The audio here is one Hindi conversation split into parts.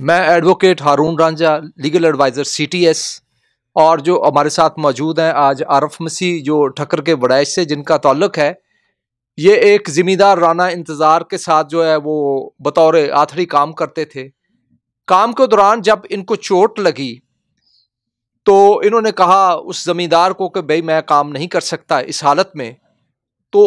मैं advocate Haroon Ranjha legal adviser CTS और जो हमारे साथ मौजूद हैं आज आरफ मसीह जो ठक्कर के बड़ैश से जिनका ताल्लुक है ये एक ज़िमींदार राना इंतज़ार के साथ जो है वो बतौर आथड़ी काम करते थे काम के दौरान जब इनको चोट लगी तो इन्होंने कहा उस ज़मींदार को कि भाई मैं काम नहीं कर सकता इस हालत में तो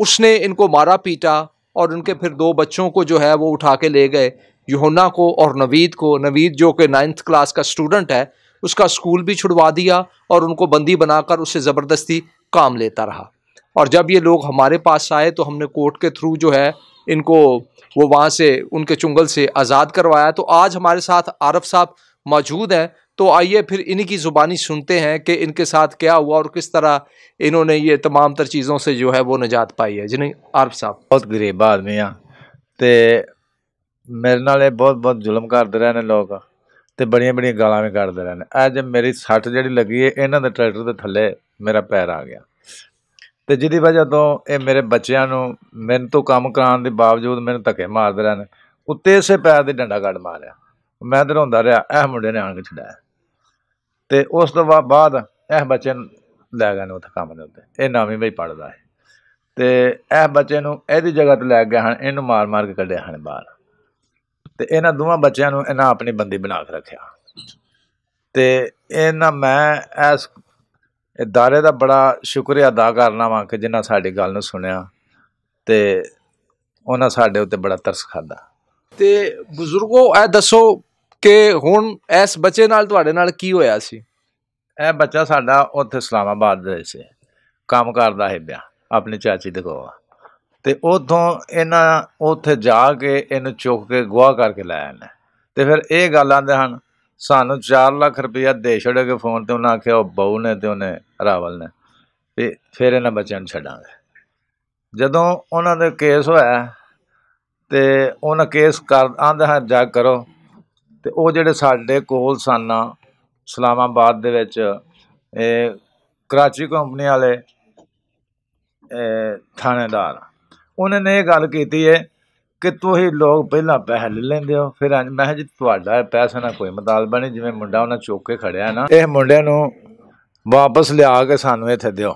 उसने इनको मारा पीटा और उनके फिर दो बच्चों को जो है वो उठा के ले गए योना को और नवीद को नवीद जो कि नाइन्थ क्लास का स्टूडेंट है उसका स्कूल भी छुड़वा दिया और उनको बंदी बनाकर उससे ज़बरदस्ती काम लेता रहा और जब ये लोग हमारे पास आए तो हमने कोर्ट के थ्रू जो है इनको वो वहाँ से उनके चुंगल से आज़ाद करवाया तो आज हमारे साथ आरफ साहब मौजूद हैं तो आइए फिर इन्हीं की ज़ुबानी सुनते हैं कि इनके साथ क्या हुआ और किस तरह इन्होंने ये तमाम तर चीज़ों से जो है वो निजात पाई है जिन्हें आरफ साहब बहुत गरीब आदमी हाँ तो ਮੇਰੇ ਨਾਲ ਇਹ ਬਹੁਤ ਬਹੁਤ ਜ਼ੁਲਮ ਕਰਦੇ ਰਹੇ ਨੇ ਲੋਕ ਤੇ ਬੜੀਆਂ ਬੜੀਆਂ ਗਾਲਾਂ ਵੀ ਕੱਢਦੇ ਰਹੇ ਨੇ ਅੱਜ ਮੇਰੀ ਸੱਟ ਜਿਹੜੀ ਲੱਗੀ ਏ ਇਹਨਾਂ ਦੇ ਟਰੈਕਟਰ ਦੇ ਥੱਲੇ ਮੇਰਾ ਪੈਰ ਆ ਗਿਆ ਤੇ ਜਿਹਦੀ ਵਜ੍ਹਾ ਤੋਂ ਇਹ ਮੇਰੇ ਬੱਚਿਆਂ ਨੂੰ ਮੈਨੂੰ ਤੋਂ ਕੰਮ ਕਰਾਉਣ ਦੇ ਬਾਵਜੂਦ ਮੈਨੂੰ ਧੱਕੇ ਮਾਰਦੇ ਰਹੇ ਨੇ ਉੱਤੇ ਇਸੇ ਪੈਰ ਦੇ ਡੰਡਾ ਗੱਡ ਮਾਰਿਆ ਮੈਂ ਦਰੋਂਦਾ ਰਿਹਾ ਇਹ ਮੁੰਡੇ ਨੇ ਆਣ ਕੇ ਛਡਾਇਆ ਤੇ ਉਸ ਤੋਂ ਬਾਅਦ ਇਹ ਬੱਚੇ ਨੂੰ ਲੈ ਗਏ ਨੇ ਉੱਥੇ ਕੰਮ ਦੇ ਉੱਤੇ ਇਹ ਨਾਮੀ ਵੀ ਪੜਦਾ ਹੈ ਤੇ ਇਹ ਬੱਚੇ ਨੂੰ ਇਹਦੀ ਜਗ੍ਹਾ ਤੇ ਲੈ ਗਏ ਹਨ ਇਹਨੂੰ ਮਾਰ ਮਾਰ ਕੇ ਕੱਢਿਆ ਹਨ ਬਾਹਰ ਤੇ ਇਹਨਾਂ ਦੋਵਾਂ ਬੱਚਿਆਂ ਨੂੰ ਇਹਨਾਂ ਆਪਣੇ ਬੰਦੇ ਬਣਾ ਕੇ ਰੱਖਿਆ ਤੇ ਇਹਨਾਂ ਮੈਂ ਇਸ ਇਦਾਰੇ ਦਾ ਬੜਾ ਸ਼ੁਕਰੀਆ ਅਦਾ ਕਰਨਾ ਵਾਂ ਕਿ ਜਿਨ੍ਹਾਂ ਸਾਡੀ ਗੱਲ ਨੂੰ ਸੁਣਿਆ ਤੇ ਉਹਨਾਂ ਸਾਡੇ ਉੱਤੇ ਬੜਾ ਤਰਸ ਖਾਦਾ ਤੇ ਬਜ਼ੁਰਗੋ ਇਹ ਦੱਸੋ ਕਿ ਹੁਣ ਇਸ ਬੱਚੇ ਨਾਲ ਤੁਹਾਡੇ ਨਾਲ ਕੀ ਹੋਇਆ ਸੀ ਇਹ ਬੱਚਾ ਸਾਡਾ ਉੱਥੇ ਇਸਲਾਮਾਬਾਦ ਦੇ ਸੀ ਕੰਮ ਕਰਦਾ ਹੈ ਬਿਆ ਆਪਣੇ ਚਾਚੀ ਦੇ ਕੋਲ ਤੇ ਉਦੋਂ ਇਹਨਾਂ ਉੱਥੇ ਜਾ ਕੇ ਇਹਨੂੰ ਚੁੱਕ ਕੇ ਗਵਾਹ ਕਰਕੇ ਲੈ ਆਣਾ ਤੇ ਫਿਰ ਇਹ ਗੱਲ ਆਂਦੇ ਹਨ ਸਾਨੂੰ 4 ਲੱਖ ਰੁਪਇਆ ਦੇ ਛੜੇ ਕੇ ਫੋਨ ਤੇ ਉਹਨਾਂ ਆਖਿਆ ਉਹ ਬਹੁ ਨੇ ਤੇ ਉਹਨੇ ਰਾਵਲ ਨੇ ਤੇ ਫਿਰ ਇਹਨਾਂ ਬੱਚਿਆਂ ਨੂੰ ਛੱਡਾਂਗੇ ਜਦੋਂ ਉਹਨਾਂ ਦੇ ਕੇਸ ਹੋਇਆ ਤੇ ਉਹਨਾਂ ਕੇਸ ਕਰ ਆਂਦਾ ਹੈ ਜਾ ਕਰੋ ਤੇ ਉਹ ਜਿਹੜੇ ਸਾਡੇ ਕੋਲ ਸਨ ਸਲਾਮਾਬਾਦ ਦੇ ਵਿੱਚ ਇਹ ਕਰਾਚੀ ਕੰਪਨੀ ਵਾਲੇ ਥਾਣੇਦਾਰ ਉਹਨਾਂ ਨੇ ਇਹ ਗੱਲ ਕੀਤੀ ਹੈ ਕਿ ਤੁਸੀਂ ਲੋਕ ਪਹਿਲਾਂ ਪੈਸੇ ਲੈ ਲੈਂਦੇ ਹੋ ਫਿਰ ਅੰਜ ਮੈਂ ਜੀ ਤੁਹਾਡਾ ਪੈਸਾ ਨਾ ਕੋਈ ਮਤਲਬ ਨਹੀਂ ਜਿਵੇਂ ਮੁੰਡਾ ਉਹਨਾਂ ਚੁੱਕ ਕੇ ਖੜਿਆ ਨਾ ਇਹ ਮੁੰਡਿਆਂ ਨੂੰ ਵਾਪਸ ਲਿਆ ਕੇ ਸਾਨੂੰ ਇੱਥੇ ਦਿਓ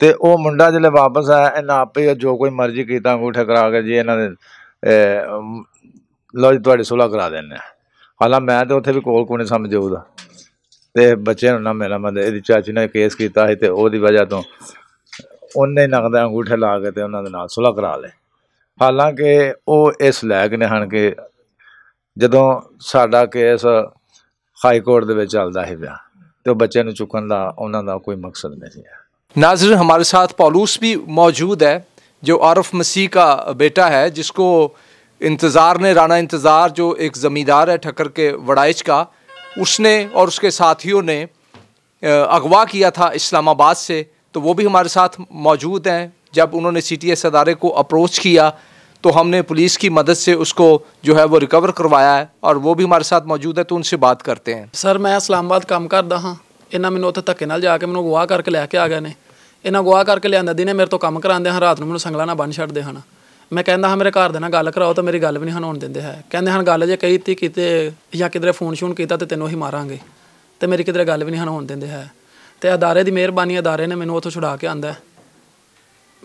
ਤੇ ਉਹ ਮੁੰਡਾ ਜਿਹੜੇ ਵਾਪਸ ਆਇਆ ਇਹਨਾਂ ਆਪੇ ਜੋ ਕੋਈ ਮਰਜ਼ੀ ਕੀਤਾ ਅੰਗੂਠਾ ਕਰਾ ਕੇ ਜੀ ਇਹਨਾਂ ਦੇ ਲੋ ਜੀ ਤੁਹਾਡੇ ਸੁਲਾ ਕਰਾ ਦਿੰਨੇ ਹਾਲਾ ਮੈਂ ਤੇ ਉੱਥੇ ਵੀ ਕੋਲ ਕੋਨੇ ਸਮਝ ਤੇ ਬੱਚੇ ਨੂੰ ਨਾ ਮੇਰਾ ਮਦ ਇਹਦੀ ਚਾਚੀ ਨੇ ਕੇਸ ਕੀਤਾ ਸੀ ਤੇ ਉਹਦੀ ਵਜ੍ਹਾ ਤੋਂ उन्हें नकद अंगूठे ला के उन्होंने सुलह करा ਦੇ हालांकि वह इस लैक ने ਉਹ कि ਲਾਇਕ ਨੇ केस ਕਿ ਜਦੋਂ ਸਾਡਾ ਕੇਸ ਹਾਈ ਕੋਰਟ ਦੇ ਵਿੱਚ ਚੱਲਦਾ ਹੈ ਪਿਆ ਤੇ ਉਹ नहीं है नाजर हमारे साथ पॉलूस भी मौजूद है जो आरफ मसीह का बेटा है जिसको इंतज़ार ने राना इंतज़ार जो एक ज़मींदार है ठक्कर के वड़ाइच का उसने और उसके साथियों ने अगवा किया था इस्लामाबाद से तो वो भी हमारे साथ मौजूद हैं जब उन्होंने सी टी एस अदारे को अप्रोच किया तो हमने पुलिस की मदद से उसको जो है वो रिकवर करवाया है और वो भी हमारे साथ मौजूद है तो उनसे बात करते हैं सर मैं ਇਸਲਾਮਾਬਾਦ ਕੰਮ ਕਰਦਾ ਹਾਂ ਇਹਨਾਂ ਮੈਨੂੰ ਉੱਥੇ ਧੱਕੇ ਨਾਲ ਜਾ ਕੇ ਮੈਨੂੰ ਗਵਾਹ ਕਰਕੇ ਲੈ ਕੇ ਆ ਗਏ ਨੇ ਇਹਨਾਂ ਗਵਾਹ ਕਰਕੇ ਲਿਆਂਦਾ ਦਿਨੇ ਮੇਰੇ ਤੋਂ ਕੰਮ ਕਰਾਉਂਦੇ ਹਨ ਰਾਤ ਨੂੰ ਮੈਨੂੰ ਸੰਗਲਾ ਨਾਲ ਬੰਨ ਛੱਡਦੇ ਹਨ ਮੈਂ ਕਹਿੰਦਾ ਹਾਂ ਮੇਰੇ ਘਰ ਦੇ ਨਾਲ ਗੱਲ ਕਰਾਓ ਤਾਂ ਮੇਰੀ ਗੱਲ ਵੀ ਨਹੀਂ ਹਨਾਉਣ ਦਿੰਦੇ ਹੈ ਕਹਿੰਦੇ ਹਨ ਗੱਲ ਜੇ ਕਹੀ ਤੀ ਕਿਤੇ ਜਾਂ ਕਿਧਰੇ ਫੋਨ ਸ਼ੂਨ ਕੀਤਾ ਤੇ ਤੈਨੂੰ ਹੀ ਮਾਰਾਂਗੇ ਤੇ ਮੇਰੀ ਕਿਧਰੇ ਗੱਲ ਵੀ ਨਹੀਂ ਹਨਾਉਣ ਦਿੰਦੇ ਹੈ तो अदारे ਦੀ ਮਿਹਰਬਾਨੀ ਅਦਾਰੇ ਨੇ ਮੈਨੂੰ ਉੱਥੋਂ ਛੁਡਾ ਕੇ ਆਂਦਾ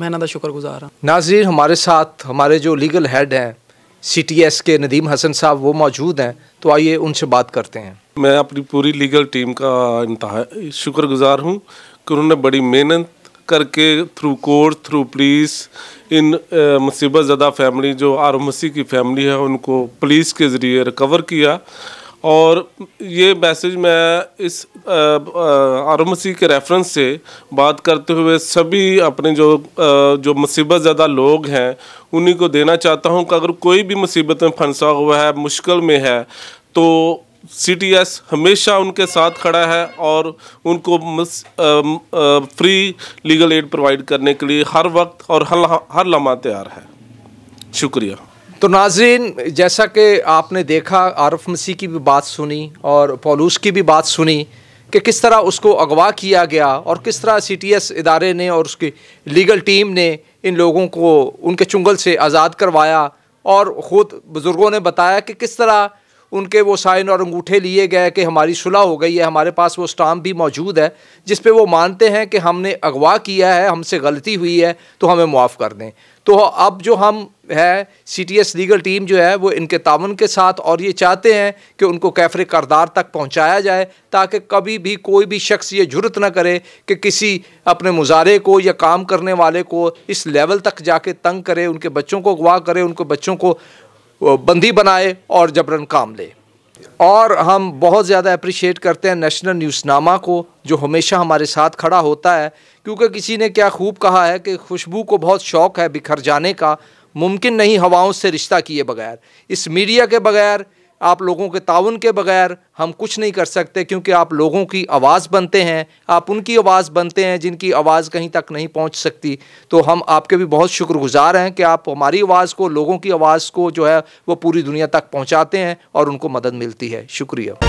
मैं इन्हों का शुक्रगुजार हूँ नाजरीन हमारे साथ हमारे जो लीगल हैड हैं सी टी एस के नदीम हसन साहब वो मौजूद हैं तो आइए उनसे बात करते हैं मैं अपनी पूरी लीगल टीम का इंतहा गुज़ार हूँ कि उन्होंने बड़ी मेहनत करके थ्रू कोर्ट थ्रू पुलिस इन मुसीबत ज़दा फैमिली जो आर मसी की फैमिली है उनको पुलिस के ज़रिए रिकवर किया और ये मैसेज मैं इस आर मसीह के रेफरेंस से बात करते हुए सभी अपने जो आ, जो मुसीबत ज़्यादा लोग हैं उन्हीं को देना चाहता हूँ कि अगर कोई भी मुसीबत में फंसा हुआ है मुश्किल में है तो सी टी एस हमेशा उनके साथ खड़ा है और उनको मस, आ, आ, फ्री लीगल एड प्रोवाइड करने के लिए हर वक्त और हर हर लम्हा तैयार है शुक्रिया तो नाजरीन जैसा कि आपने देखा आरफ मसीह की भी बात सुनी और पॉलूस की भी बात सुनी कि किस तरह उसको अगवा किया गया और किस तरह सी टी एस इदारे ने और उसकी लीगल टीम ने इन लोगों को उनके चुंगल से आज़ाद करवाया और ख़ुद बुज़ुर्गों ने बताया कि किस तरह उनके वो साइन और अंगूठे लिए गए कि हमारी सुलह हो गई है हमारे पास वो स्टाम्प भी मौजूद है जिस पे वो मानते हैं कि हमने अगवा किया है हमसे गलती हुई है तो हमें मुआफ़ कर दें तो अब जो हम है C T S legal team जो है वो इनके तावन के साथ और ये चाहते हैं कि उनको कैफरे करदार तक पहुंचाया जाए ताकि कभी भी कोई भी शख्स ये जरूरत ना करे कि किसी अपने मुजारे को या काम करने वाले को इस लेवल तक जाके तंग करे उनके बच्चों को अगवा करे उनके बच्चों को बंदी बनाए और जबरन काम ले और हम बहुत ज़्यादा अप्रिशिएट करते हैं नेशनल न्यूज़नामा को जो हमेशा हमारे साथ खड़ा होता है क्योंकि किसी ने क्या खूब कहा है कि खुशबू को बहुत शौक़ है बिखर जाने का मुमकिन नहीं हवाओं से रिश्ता किए बगैर इस मीडिया के बगैर आप लोगों के ताउन के बगैर हम कुछ नहीं कर सकते क्योंकि आप लोगों की आवाज़ बनते हैं आप उनकी आवाज़ बनते हैं जिनकी आवाज़ कहीं तक नहीं पहुंच सकती तो हम आपके भी बहुत शुक्रगुजार हैं कि आप हमारी आवाज़ को लोगों की आवाज़ को जो है वो पूरी दुनिया तक पहुँचाते हैं और उनको मदद मिलती है शुक्रिया